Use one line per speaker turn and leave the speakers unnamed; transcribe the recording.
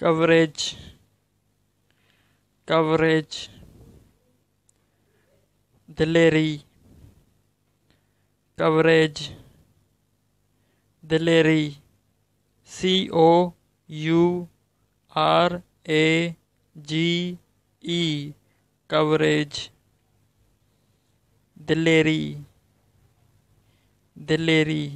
coverage coverage दिलेरी courage दिलेरी C O U R A G E courage दिलेरी दिलेरी